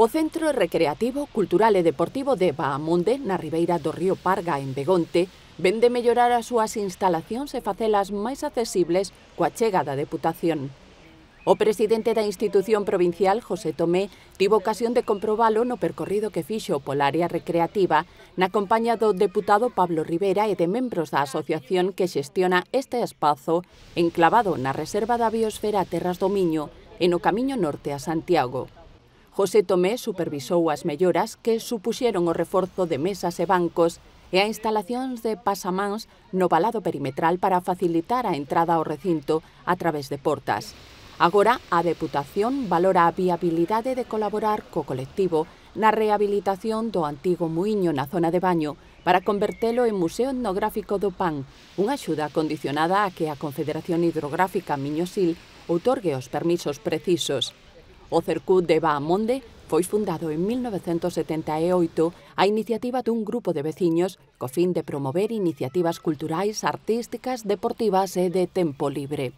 O Centro Recreativo, Cultural e Deportivo de Bahamonde, na Ribeira do Río Parga, en Begonte, ven de mellorar as súas instalacións e facelas máis accesibles coa chega da Deputación. O presidente da institución provincial, José Tomé, tivo ocasión de comprobalo no percorrido que fixo pola área recreativa na compañía do deputado Pablo Rivera e de membros da asociación que xestiona este espazo enclavado na Reserva da Biosfera Terras do Miño e no Camiño Norte a Santiago. José Tomé supervisou as melloras que supuxeron o reforzo de mesas e bancos e a instalacións de pasamáns no balado perimetral para facilitar a entrada ao recinto a través de portas. Agora, a Deputación valora a viabilidade de colaborar co colectivo na rehabilitación do antigo muiño na zona de baño para convertelo en Museo Etnográfico do PAN, unha axuda condicionada a que a Confederación Hidrográfica Miño Sil outorgue os permisos precisos. O Cercú de Baamonde foi fundado en 1978 a iniciativa dun grupo de veciños co fin de promover iniciativas culturais, artísticas, deportivas e de tempo libre.